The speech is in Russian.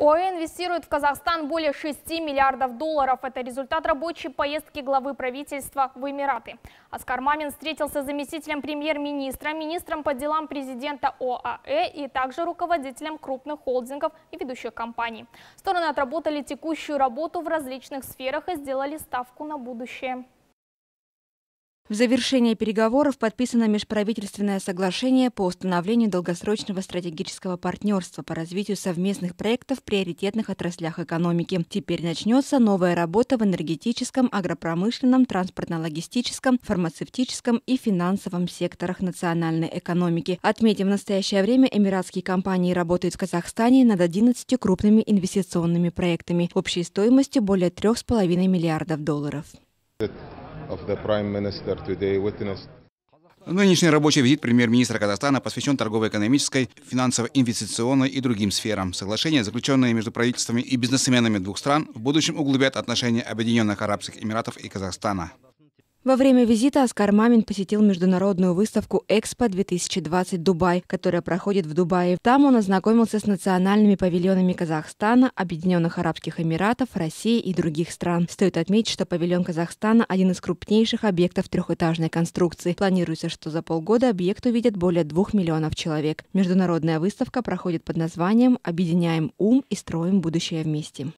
ОАЭ инвестирует в Казахстан более 6 миллиардов долларов. Это результат рабочей поездки главы правительства в Эмираты. Оскар Мамин встретился с заместителем премьер-министра, министром по делам президента ОАЭ и также руководителем крупных холдингов и ведущих компаний. Стороны отработали текущую работу в различных сферах и сделали ставку на будущее. В завершение переговоров подписано межправительственное соглашение по установлению долгосрочного стратегического партнерства по развитию совместных проектов в приоритетных отраслях экономики. Теперь начнется новая работа в энергетическом, агропромышленном, транспортно-логистическом, фармацевтическом и финансовом секторах национальной экономики. Отметим, в настоящее время эмиратские компании работают в Казахстане над 11 крупными инвестиционными проектами общей стоимостью более 3,5 миллиардов долларов. Нынешний рабочий визит премьер-министра Казахстана посвящен торгово-экономической, финансово-инвестиционной и другим сферам. Соглашения, заключенные между правительствами и бизнесменами двух стран, в будущем углубят отношения Объединенных Арабских Эмиратов и Казахстана. Во время визита Оскар Мамин посетил международную выставку «Экспо-2020 Дубай», которая проходит в Дубае. Там он ознакомился с национальными павильонами Казахстана, Объединенных Арабских Эмиратов, России и других стран. Стоит отметить, что павильон Казахстана – один из крупнейших объектов трехэтажной конструкции. Планируется, что за полгода объект увидят более двух миллионов человек. Международная выставка проходит под названием «Объединяем ум и строим будущее вместе».